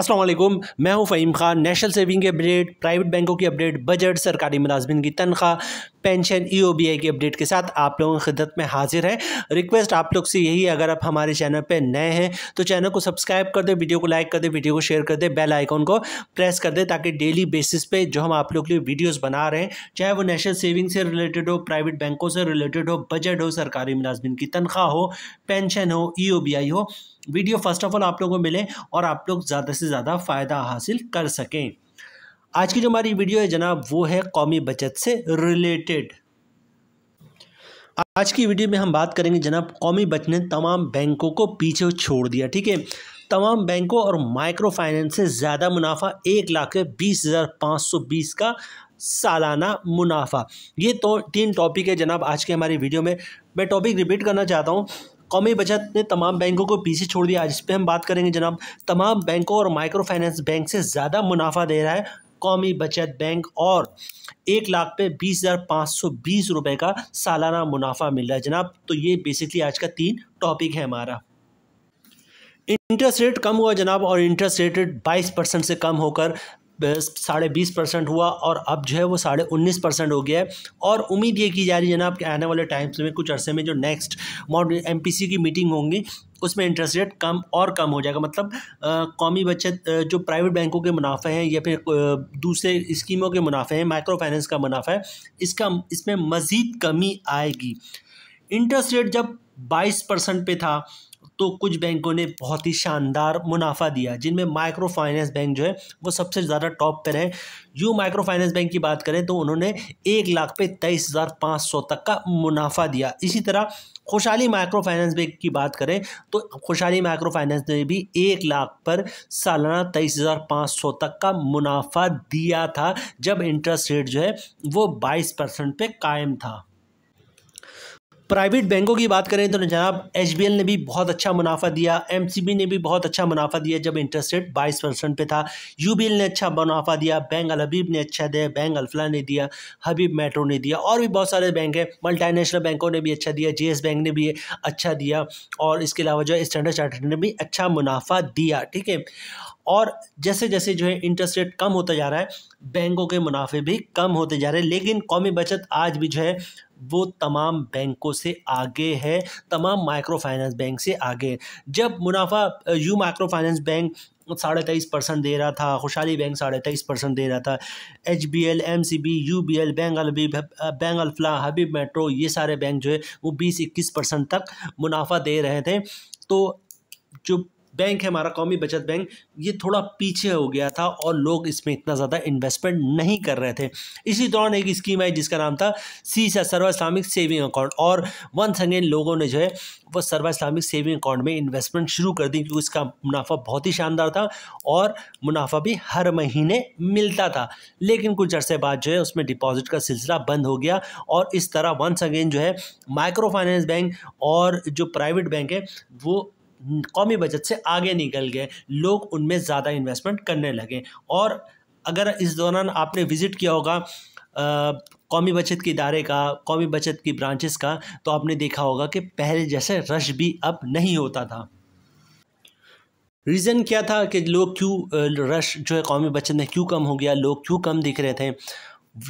असलम मैं हूँ Faheem Khan national saving की अपडेट प्राइवेट बैंकों की अपडेट बजट सरकारी मुलाजमन की तनख्वाह पेंशन ई e की अपडेट के साथ आप लोगों की खिदत में हाजिर है रिक्वेस्ट आप लोग से यही है अगर आप हमारे चैनल पर नए हैं तो चैनल को सब्सक्राइब कर दे वीडियो को लाइक कर दे वीडियो को शेयर कर दे बेल आइकॉन को प्रेस कर दे ताकि डेली बेसिस पे जो हम आप लोग के लिए वीडियोज़ बना रहे हैं चाहे वो नेशनल सेविंग से रिलेटेड हो प्राइवेट बैंकों से रिलेटेड हो बजट हो सरकारी मुलाजमन की तनख्वाह हो पेंशन हो ई e हो वीडियो फर्स्ट ऑफ ऑल आप लोगों को मिले और आप लोग ज़्यादा से ज़्यादा फ़ायदा हासिल कर सकें आज की जो हमारी वीडियो है जनाब वो है कौमी बचत से रिलेटेड आज की वीडियो में हम बात करेंगे जनाब कौमी बचत ने तमाम बैंकों को पीछे छोड़ दिया ठीक है तमाम बैंकों और माइक्रो फाइनेंस से ज़्यादा मुनाफा एक लाख बीस हज़ार पाँच सौ बीस का सालाना मुनाफा ये तो तीन टॉपिक है जनाब आज के हमारी वीडियो में मैं टॉपिक रिपीट करना चाहता हूँ कौमी बचत ने तमाम बैंकों को पीछे छोड़ दिया आज इस पर हम बात करेंगे जनाब तमाम बैंकों और माइक्रो फाइनेंस बैंक से ज़्यादा मुनाफा दे रहा है कौमी बचत बैंक और एक लाख पे बीस हज़ार पाँच सौ बीस रुपये का सालाना मुनाफा मिल रहा है जनाब तो ये बेसिकली आज का तीन टॉपिक है हमारा इंटरेस्ट रेट कम हुआ जनाब और इंटरेस्ट रेट बाईस परसेंट से कम होकर साढ़े बीस परसेंट हुआ और अब जो है वो साढ़े उन्नीस परसेंट हो गया है और उम्मीद ये की जा रही है जनाब कि आने वाले टाइम्स में कुछ अरसे में जो नेक्स्ट मॉडल एम की मीटिंग होंगी उसमें इंटरेस्ट रेट कम और कम हो जाएगा मतलब आ, कौमी बचत जो प्राइवेट बैंकों के मुनाफे हैं या फिर दूसरे स्कीमों के मुनाफे हैं माइक्रो फाइनेंस का मुनाफा है इसका इसमें मज़ीद कमी आएगी इंटरेस्ट रेट जब बाईस परसेंट पर था तो कुछ बैंकों ने बहुत ही शानदार मुनाफा दिया जिनमें माइक्रो फाइनेंस बैंक जो है वो सबसे ज़्यादा टॉप पर है यू माइक्रो फाइनेंस बैंक की बात करें तो उन्होंने एक लाख पे तेईस हज़ार पाँच सौ तक का मुनाफा दिया इसी तरह खुशहाली माइक्रो फाइनेंस बैंक की बात करें तो खुशहाली माइक्रो फाइनेंस ने भी एक लाख पर सालाना तेईस हज़ार पाँच सौ तक का मुनाफा दिया था जब इंटरेस्ट रेट जो है वो बाईस परसेंट पर कायम था प्राइवेट बैंकों की बात करें तो जनाब एच ने भी बहुत अच्छा मुनाफा दिया एम ने भी बहुत अच्छा मुनाफा दिया जब इंटरेस्ट रेट बाईस परसेंट पर था यू ने अच्छा मुनाफा दिया बैंक अल हबीब ने अच्छा दिया बैंक अल्फला ने दिया हबीब मेट्रो ने दिया और भी बहुत सारे बैंक हैं मल्टानेशनल बैंकों ने भी अच्छा दिया जे बैंक ने भी अच्छा दिया और इसके अलावा जो है स्टैंडर्ड चार्टर्ड ने भी अच्छा मुनाफा दिया ठीक है और जैसे जैसे जो है इंटरेस्ट रेट कम होता जा रहा है बैंकों के मुनाफे भी कम होते जा रहे हैं लेकिन कौमी बचत आज भी जो है वो तमाम बैंकों से आगे है तमाम माइक्रो फाइनेंस बैंक से आगे जब मुनाफा यू माइक्रो फाइनेंस बैंक साढ़े तेईस परसेंट दे रहा था खुशहाली बैंक साढ़े तेईस परसेंट दे रहा था H B L M C B U B L bank Al Habib bank Alfalah Habib Metro ये सारे बैंक जो है वो बीस इक्कीस परसेंट तक मुनाफा दे रहे थे तो जो बैंक है हमारा कौमी बचत बैंक ये थोड़ा पीछे हो गया था और लोग इसमें इतना ज़्यादा इन्वेस्टमेंट नहीं कर रहे थे इसी दौरान एक स्कीम आई जिसका नाम था सी सा सर्व इस्लामिक सेविंग अकाउंट और वंस सगेन लोगों ने जो है वो सर्व इस्लामिक सेविंग अकाउंट में इन्वेस्टमेंट शुरू कर दी क्योंकि इसका मुनाफा बहुत ही शानदार था और मुनाफा भी हर महीने मिलता था लेकिन कुछ अर्से बाद जो है उसमें डिपॉजिट का सिलसिला बंद हो गया और इस तरह वंस अगेन जो है माइक्रो फाइनेंस बैंक और जो प्राइवेट बैंक है वो कौमी बजट से आगे निकल गए लोग उनमें ज़्यादा इन्वेस्टमेंट करने लगे और अगर इस दौरान आपने विज़िट किया होगा कौमी बचत के इदारे का कौमी बचत की ब्रांचेस का तो आपने देखा होगा कि पहले जैसे रश भी अब नहीं होता था रीज़न क्या था कि लोग क्यों रश जो है कौमी बचत में क्यों कम हो गया लोग क्यों कम दिख रहे थे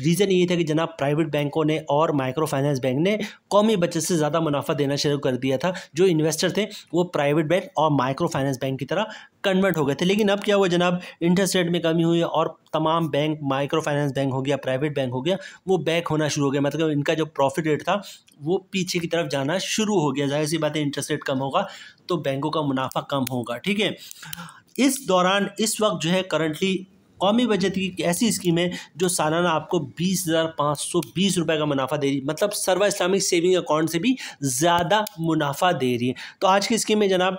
रीज़न ये था कि जनाब प्राइवेट बैंकों ने और माइक्रो फाइनेंस बैंक ने कौमी बचत से ज़्यादा मुनाफा देना शुरू कर दिया था जो इन्वेस्टर थे वो प्राइवेट बैंक और माइक्रो फाइनेंस बैंक की तरह कन्वर्ट हो गए थे लेकिन अब क्या हुआ जनाब इंटरेस्ट रेट में कमी हुई और तमाम बैंक माइक्रो फाइनेंस बैंक हो गया प्राइवेट बैंक हो गया वो बैक होना शुरू हो गया मतलब इनका जो प्रॉफिट रेट था वो पीछे की तरफ जाना शुरू हो गया जाहिर सी बात है इंटरेस्ट रेट कम होगा तो बैंकों का मुनाफा कम होगा ठीक है इस दौरान इस वक्त जो है करंटली कौमी बचत की एक ऐसी स्कीम है जो सालाना आपको बीस हज़ार पाँच सौ बीस रुपये का मुनाफा दे रही है मतलब सर्वा इस्लामिक सेविंग अकाउंट से भी ज़्यादा मुनाफा दे रही है तो आज की स्कीम में जनाब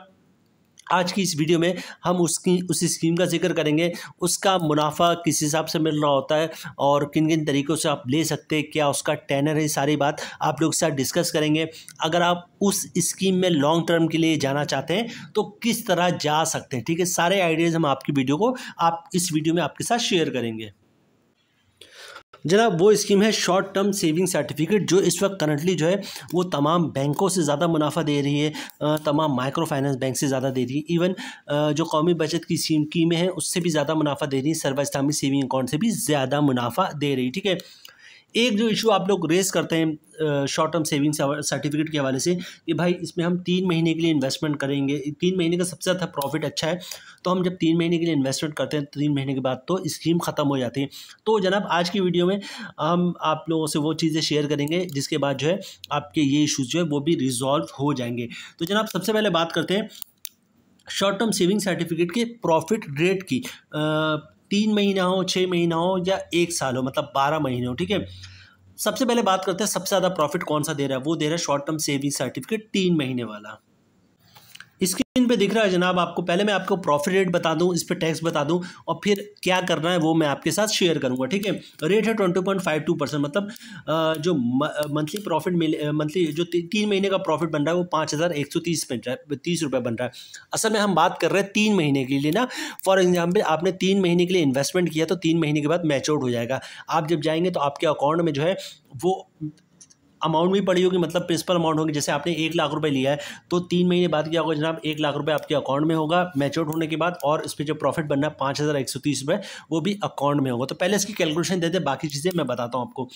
आज की इस वीडियो में हम उसकी उस स्कीम का जिक्र करेंगे उसका मुनाफा किस हिसाब से मिल रहा होता है और किन किन तरीक़ों से आप ले सकते हैं क्या उसका टेनर है सारी बात आप लोग के साथ डिस्कस करेंगे अगर आप उस स्कीम में लॉन्ग टर्म के लिए जाना चाहते हैं तो किस तरह जा सकते हैं ठीक है सारे आइडियाज़ हम आपकी वीडियो को आप इस वीडियो में आपके साथ शेयर करेंगे जरा वो स्कीम है शॉर्ट टर्म सेविंग सर्टिफिकेट जो इस वक्त करंटली जो है वो तमाम बैंकों से ज़्यादा मुनाफा दे रही है तमाम माइक्रो फाइनेंस बैंक से ज़्यादा दे रही है इवन जो कौमी बचत की स्कीम की में है उससे भी ज़्यादा मुनाफा दे रही है इस्लामी सेविंग अकाउंट से भी ज़्यादा मुनाफा दे रही ठीक है एक जो इशू आप लोग रेस करते हैं शॉर्ट टर्म सेविंग सर्टिफिकेट के हवाले से कि भाई इसमें हम तीन महीने के लिए इन्वेस्टमेंट करेंगे तीन महीने का सबसे ज़्यादा प्रॉफिट अच्छा है तो हम जब तीन महीने के लिए इन्वेस्टमेंट करते हैं तो तीन महीने के बाद तो स्कीम ख़त्म हो जाती है तो जनाब आज की वीडियो में हम आप लोगों से वो चीज़ें शेयर करेंगे जिसके बाद जो है आपके ये इशूज़ जो है वो भी रिजॉल्व हो जाएंगे तो जनाब सबसे पहले बात करते हैं शॉर्ट टर्म सेविंग सर्टिफिकेट के प्रॉफिट रेट की तीन महीना हो छः महीना हो या एक साल हो मतलब बारह महीने हो ठीक है सबसे पहले बात करते हैं सबसे ज़्यादा प्रॉफिट कौन सा दे रहा है वो दे रहा है शॉर्ट टर्म सेविंग सर्टिफिकेट तीन महीने वाला स्क्रीन पे दिख रहा है जनाब आपको पहले मैं आपको प्रॉफिट रेट बता दूं इस पर टैक्स बता दूं और फिर क्या करना है वो मैं आपके साथ शेयर करूंगा ठीक है रेट है twenty point five two percent मतलब जो मंथली प्रॉफिट मिले मंथली जो ती, तीन महीने का प्रॉफिट बन रहा है वो पाँच हज़ार एक सौ तीस बन रहा है तीस रुपये बन रहा है असल में हम बात कर रहे हैं तीन महीने के लिए ना फॉर एग्जाम्पल आपने तीन महीने के लिए इन्वेस्टमेंट किया तो तीन महीने के बाद आउट हो जाएगा आप जब जाएंगे तो आपके अकाउंट में जो है वो अमाउंट भी पड़ी होगी मतलब प्रिंसिपल अमाउंट होगी जैसे आपने एक लाख रुपये लिया है तो तीन महीने बाद क्या होगा जनाब एक लाख रुपये आपके अकाउंट में होगा मैच्योर होने के बाद और इस पर जो प्रॉफिट बनना है पाँच हज़ार एक सौ तीस रुपये वो भी अकाउंट में होगा तो पहले इसकी कैलकुलेशन देते बाकी चीज़ें मैं बताता हूँ आपको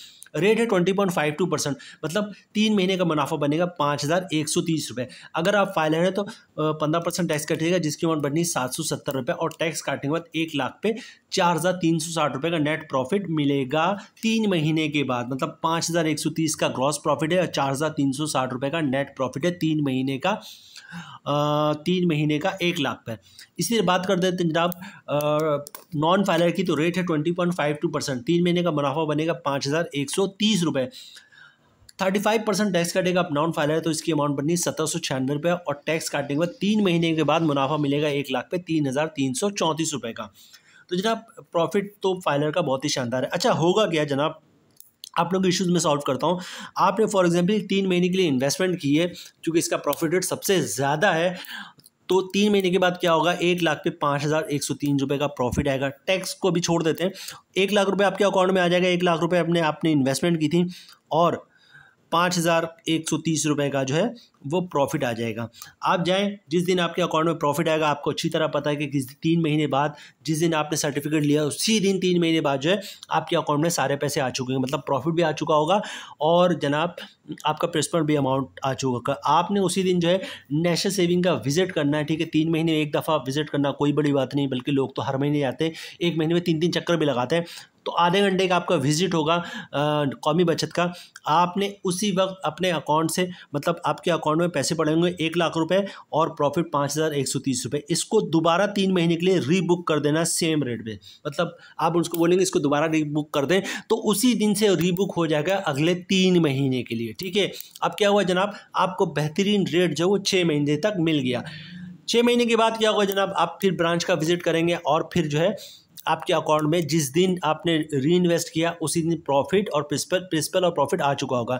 रेट है twenty point five two percent मतलब तीन महीने का मुनाफा बनेगा पाँच हज़ार एक सौ तीस रुपये अगर आप फाइल हैं तो पंद्रह परसेंट टैक्स कटेगा जिसकी अमाउंट बननी सात सौ सत्तर रुपये और टैक्स काटने के बाद एक लाख पे चार हज़ार तीन सौ साठ रुपये का नेट प्रॉफिट मिलेगा तीन महीने के बाद मतलब पाँच हज़ार एक सौ तीस का ग्रॉस प्रॉफिट है और चार हज़ार तीन सौ साठ रुपये का नेट प्रॉफिट है तीन महीने का तीन महीने का एक लाख पे इसलिए बात कर देते हैं जनाब नॉन फाइलर की तो रेट है twenty point five two percent तीन महीने का मुनाफा बनेगा पाँच हज़ार एक सौ तीस रुपये थर्टी फाइव परसेंट टैक्स काटेगा आप नॉन फाइलर तो इसकी अमाउंट बननी सत्रह सौ छियानवे रुपये और टैक्स काटने के बाद तीन महीने के बाद मुनाफा मिलेगा एक लाख पे तीन हज़ार तीन सौ चौंतीस रुपये का तो जनाब प्रॉफिट तो फाइनल का बहुत ही शानदार है अच्छा होगा क्या जनाब आप लोग इश्यूज में सॉल्व करता हूँ आपने फॉर एग्जाम्पल तीन महीने के लिए इन्वेस्टमेंट की है क्योंकि इसका प्रॉफिट रेट सबसे ज़्यादा है तो तीन महीने के बाद क्या होगा एक लाख पे पाँच हज़ार एक सौ तीन रुपये का प्रॉफिट आएगा टैक्स को भी छोड़ देते हैं एक लाख रुपये आपके अकाउंट में आ जाएगा एक लाख रुपये अपने आपने इन्वेस्टमेंट की थी और पाँच हज़ार एक सौ तीस रुपये का जो है वो प्रॉफिट आ जाएगा आप जाएं जिस दिन आपके अकाउंट में प्रॉफिट आएगा आपको अच्छी तरह पता है कि किस तीन महीने बाद जिस दिन आपने सर्टिफिकेट लिया उसी दिन तीन महीने बाद जो है आपके अकाउंट में सारे पैसे आ चुके हैं मतलब प्रॉफिट भी आ चुका होगा और जनाब आपका प्रिंसिपल भी अमाउंट आ चुका आपने उसी दिन जो है नेशनल सेविंग का विजिट करना है ठीक है तीन महीने एक दफ़ा विजिट करना कोई बड़ी बात नहीं बल्कि लोग तो हर महीने जाते हैं एक महीने में तीन तीन चक्कर भी लगाते हैं तो आधे घंटे का आपका विजिट होगा कौमी बचत का आपने उसी वक्त अपने अकाउंट से मतलब आपके अकाउंट अकाउंट में पैसे पड़े होंगे एक लाख रुपए और प्रॉफिट पाँच हज़ार एक सौ तीस रुपये इसको दोबारा तीन महीने के लिए रीबुक कर देना सेम रेट पे मतलब आप उसको बोलेंगे इसको दोबारा रीबुक कर दें तो उसी दिन से रीबुक हो जाएगा अगले तीन महीने के लिए ठीक है अब क्या हुआ जनाब आपको बेहतरीन रेट जो वो छः महीने तक मिल गया छः महीने के बाद क्या होगा जनाब आप फिर ब्रांच का विजिट करेंगे और फिर जो है आपके अकाउंट में जिस दिन आपने री इन्वेस्ट किया उसी दिन प्रॉफिट और प्रिंसिपल प्रिंसिपल और प्रॉफिट आ चुका होगा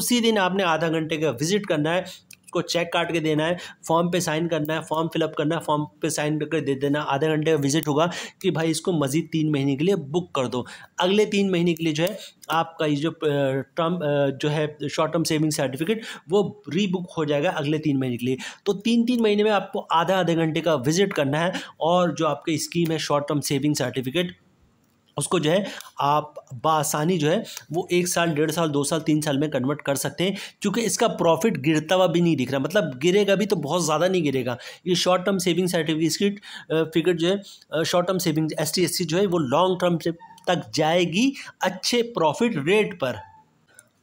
उसी दिन आपने आधा घंटे का विजिट करना है को चेक काट के देना है फॉर्म पे साइन करना है फॉर्म फिलअप करना है फॉर्म पे साइन करके दे देना आधे घंटे का विजिट होगा कि भाई इसको मजीद तीन महीने के लिए बुक कर दो अगले तीन महीने के लिए जो है आपका ये जो टर्म जो है शॉर्ट टर्म सेविंग सर्टिफिकेट वो रीबुक हो जाएगा अगले तीन महीने के लिए तो तीन तीन महीने में आपको आधा आधे घंटे का विजिट करना है और जो आपकी स्कीम है शॉर्ट टर्म सेविंग सर्टिफिकेट उसको जो है आप बासानी जो है वो एक साल डेढ़ साल दो साल तीन साल में कन्वर्ट कर सकते हैं क्योंकि इसका प्रॉफिट गिरता हुआ भी नहीं दिख रहा मतलब गिरेगा भी तो बहुत ज़्यादा नहीं गिरेगा ये short term saving certificate figure जो है short term saving S T जो है वो लॉन्ग टर्म तक जाएगी अच्छे प्रॉफिट रेट पर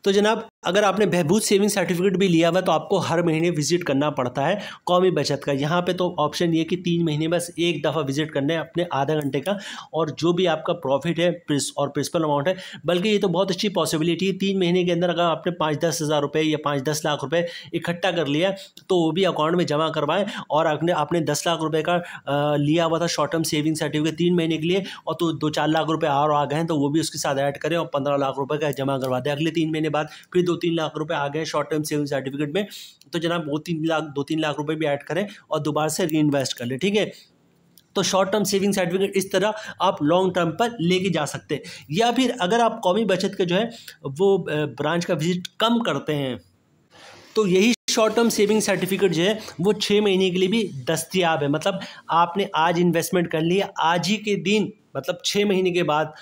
तो जनाब अगर आपने बहबूद सेविंग सर्टिफिकेट भी लिया हुआ तो आपको हर महीने विजिट करना पड़ता है कौमी बचत का यहाँ पे तो ऑप्शन ये कि तीन महीने बस एक दफ़ा विजिट करना है अपने आधा घंटे का और जो भी आपका प्रॉफिट है प्रिस और प्रिंसिपल अमाउंट है बल्कि ये तो बहुत अच्छी पॉसिबिलिटी है तीन महीने के अंदर अगर आपने पाँच दस हज़ार रुपये या पाँच दस लाख रुपये इकट्ठा कर लिया तो वो भी अकाउंट में जमा करवाएं और आपने आपने दस लाख रुपये का लिया हुआ था शॉर्ट टर्म सेविंग सर्टिफिकेट तीन महीने के लिए और तो दो चार लाख रुपये और आ गए तो वो भी उसके साथ ऐड करें और पंद्रह लाख रुपये का जमा करवा दें अगले तीन महीने बाद फिर दो तीन लाख रुपए आ गए शॉर्ट टर्म सेविंग सर्टिफिकेट में तो जनाब वो तीन लाख दो तीन लाख रुपए भी ऐड करें और दोबारा से री इन्वेस्ट कर लें ठीक है तो शॉर्ट टर्म सेविंग सर्टिफिकेट इस तरह आप लॉन्ग टर्म पर लेके जा सकते हैं या फिर अगर आप कौमी बचत के जो है वो ब्रांच का विजिट कम करते हैं तो यही शॉर्ट टर्म सेविंग सर्टिफिकेट जो है वो छः महीने के लिए भी दस्तियाब है मतलब आपने आज इन्वेस्टमेंट कर लिया आज ही के दिन मतलब छः महीने के बाद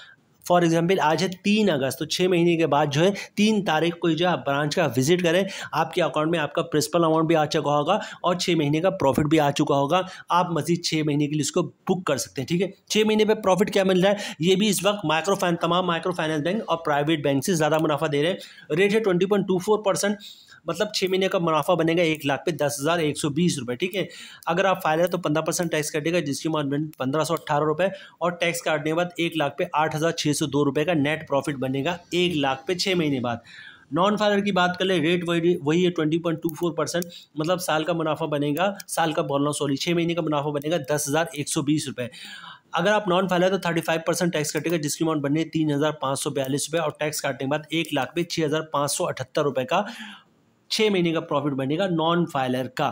फॉर एग्जाम्पल आज है तीन अगस्त तो छः महीने के बाद जो है तीन तारीख को जो है आप ब्रांच का विजिट करें आपके अकाउंट में आपका प्रिंसिपल अमाउंट भी आ चुका होगा और छः महीने का प्रॉफिट भी आ चुका होगा आप मजीद छः महीने के लिए इसको बुक कर सकते हैं ठीक है छः महीने पर प्रॉफिट क्या मिल रहा है ये भी इस वक्त माइक्रो तमाम माइक्रो फाइनेंस बैंक और प्राइवेट बैंक से ज़्यादा मुनाफा दे रहे हैं रेट है twenty point two four percent मतलब छः महीने का मुनाफा बनेगा एक लाख पे दस हज़ार एक सौ बीस रुपये ठीक है अगर आप फाइल है तो पंद्रह परसेंट टैक्स कटेगा जिसकी मार्जिन पंद्रह सौ अट्ठारह रुपये और टैक्स काटने के बाद एक लाख पे आठ हज़ार छः सौ दो रुपये का नेट प्रॉफिट बनेगा एक लाख पे छः महीने बाद नॉन फाइलर की बात कर ले रेट वही वही है twenty point two four percent मतलब साल का मुनाफा बनेगा साल का बोलना सॉरी छः महीने का मुनाफा बनेगा दस हज़ार एक सौ बीस रुपये अगर आप नॉन फाइलर तो थर्टी फाइव परसेंट टैक्स कटेगा जिसकी अमाउंट बने तीन हज़ार पाँच सौ बयालीस रुपये और टैक्स काटने के बाद एक लाख पे छः हज़ार पाँच सौ अठहत्तर रुपये का छः महीने का प्रॉफिट बनेगा नॉन फाइलर का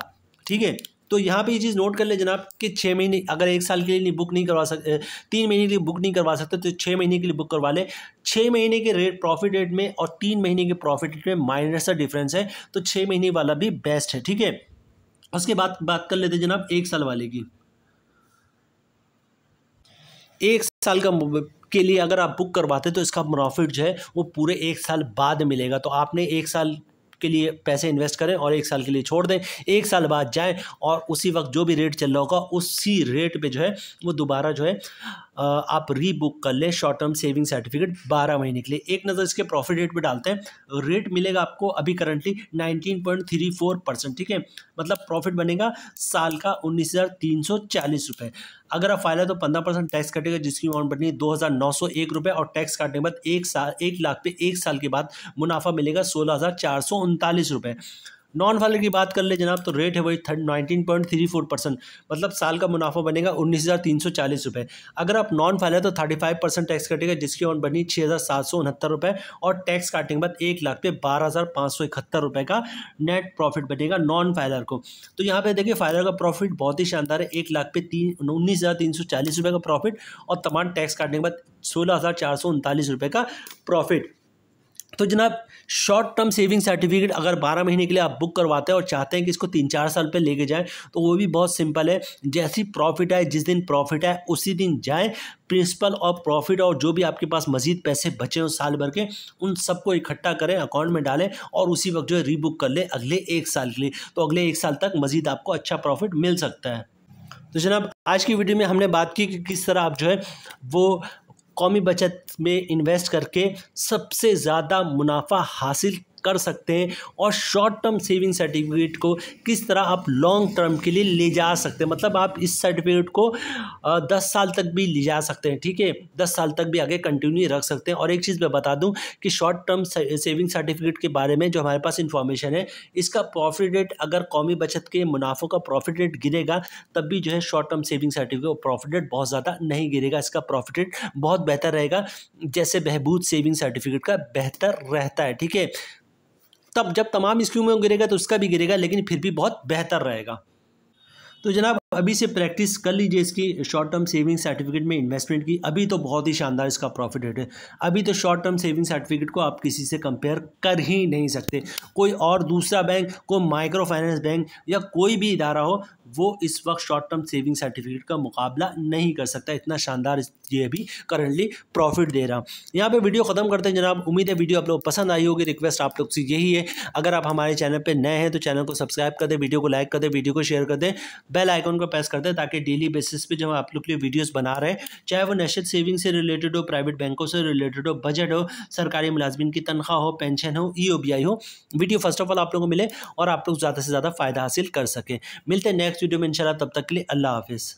ठीक है तो यहाँ पे ये चीज़ नोट कर ले जनाब कि छः महीने अगर एक साल के लिए नहीं बुक नहीं करवा सकते तीन महीने के लिए बुक नहीं करवा सकते तो छः महीने के लिए बुक करवा ले छः महीने के रेट प्रॉफिट रेट में और तीन महीने के प्रॉफिट रेट में माइनस का डिफरेंस है तो छः महीने वाला भी बेस्ट है ठीक है उसके बाद बात कर लेते जनाब एक साल वाले की एक साल का के लिए अगर आप बुक करवाते तो इसका प्रॉफिट जो है वो पूरे एक साल बाद मिलेगा तो आपने एक साल के लिए पैसे इन्वेस्ट करें और एक साल के लिए छोड़ दें एक साल बाद जाएँ और उसी वक्त जो भी रेट चल रहा होगा उसी रेट पर जो है वो दोबारा जो है आप रीबुक कर ले शॉर्ट टर्म सेविंग सर्टिफिकेट बारह महीने के लिए एक नज़र इसके प्रॉफिट रेट पर डालते हैं रेट मिलेगा आपको अभी currently nineteen point three four percent ठीक है मतलब प्रॉफिट बनेगा साल का उन्नीस हज़ार तीन सौ चालीस रुपये अगर आप फाइल है तो पंद्रह परसेंट टैक्स कटेगा जिसकी अमाउंट बनी है दो हज़ार नौ सौ एक रुपये और टैक्स काटने के बाद एक साल एक लाख पे एक साल के बाद मुनाफा मिलेगा सोलह हज़ार चार सौ उनतालीस रुपये नॉन वाले की बात कर ले जनाब तो रेट है वही third nineteen point three four percent मतलब साल का मुनाफा बनेगा उन्नीस हज़ार तीन सौ चालीस रुपये अगर आप नॉन फाइल है तो थर्टी फाइव परसेंट टैक्स कटेगा जिसकी ऑन बनी छः हज़ार सात सौ उनहत्तर रुपये और टैक्स काटने के बाद एक लाख पे बारह हज़ार पाँच सौ इकहत्तर रुपये का नेट प्रॉफिट बनेगा नॉन फाइलर को तो यहाँ पे देखिए फाइलर का प्रॉफिट बहुत ही शानदार है एक लाख पे तीन उन्नीस हज़ार तीन सौ चालीस रुपये का प्रॉफिट और तमाम टैक्स काटने के बाद सोलह हज़ार चार सौ उनतालीस रुपये का प्रॉफिट तो जनाब शॉर्ट टर्म सेविंग सर्टिफिकेट अगर 12 महीने के लिए आप बुक करवाते हैं और चाहते हैं कि इसको तीन चार साल पे लेके जाएं तो वो भी बहुत सिंपल है जैसी प्रॉफिट आए जिस दिन प्रॉफिट आए उसी दिन जाएं प्रिंसिपल और प्रॉफिट और जो भी आपके पास मजीद पैसे बचे हों साल भर के उन सबको इकट्ठा करें अकाउंट में डालें और उसी वक्त जो है रीबुक कर लें अगले एक साल के लिए तो अगले एक साल तक मजीद आपको अच्छा प्रॉफिट मिल सकता है तो जनाब आज की वीडियो में हमने बात की कि किस तरह आप जो है वो कौमी बचत में इन्वेस्ट करके सबसे ज़्यादा मुनाफा हासिल कर सकते हैं और शॉर्ट टर्म सेविंग सर्टिफिकेट को किस तरह आप लॉन्ग टर्म के लिए ले जा सकते हैं मतलब आप इस सर्टिफिकेट को दस साल तक भी ले जा सकते हैं ठीक है दस साल तक भी आगे कंटिन्यू रख सकते हैं और एक चीज़ मैं बता दूँ कि शॉर्ट टर्म सेविंग सर्टिफिकेट के बारे में जो हमारे पास इन्फॉर्मेशन है इसका प्रॉफिट रेट अगर कौमी बचत के मुनाफों का प्रॉफिट रेट गिरेगा तब भी जो है short term saving certificate profit rate बहुत ज़्यादा नहीं गिरेगा इसका प्रॉफिट रेट बहुत बेहतर रहेगा जैसे बहबूद सेविंग सर्टिफिकेट का बेहतर रहता है ठीक है तब जब तमाम स्कीमों में गिरेगा तो उसका भी गिरेगा लेकिन फिर भी बहुत बेहतर रहेगा तो जनाब अभी से प्रैक्टिस कर लीजिए इसकी शॉर्ट टर्म सेविंग सर्टिफिकेट में इन्वेस्टमेंट की अभी तो बहुत ही शानदार इसका प्रॉफिट रेट है अभी तो शॉर्ट टर्म सेविंग सर्टिफिकेट को आप किसी से कंपेयर कर ही नहीं सकते कोई और दूसरा बैंक कोई माइक्रो फाइनेंस बैंक या कोई भी इदारा हो वो इस वक्त शॉर्ट टर्म सेविंग सर्टिफिकेट का मुकाबला नहीं कर सकता इतना शानदार ये भी करंटली प्रॉफिट दे रहा यहाँ पे वीडियो ख़त्म करते हैं जनाब उम्मीद है वीडियो आप लोग पसंद आई होगी रिक्वेस्ट आप लोग से यही है अगर आप हमारे चैनल पर नए हैं तो चैनल को सब्सक्राइब कर दें वीडियो को लाइक कर दें वीडियो को शेयर कर दें बेल आइकन को पैस करते हैं ताकि डेली बेसिस पे जब आप लोग के लिए वीडियोस बना रहे हैं चाहे वो नेशनल सेविंग से रिलेटेड हो प्राइवेट बैंकों से रिलेटेड हो बजट हो सरकारी मुलाजमन की तनख्वाह हो पेंशन हो ई e हो वीडियो फर्स्ट ऑफ ऑल आप लोगों को मिले और आप लोग ज़्यादा से ज़्यादा फ़ायदा हासिल कर सकें मिलते हैं नेक्स्ट वीडियो में इंशाल्लाह तब तक के लिए अल्लाह हाफिज़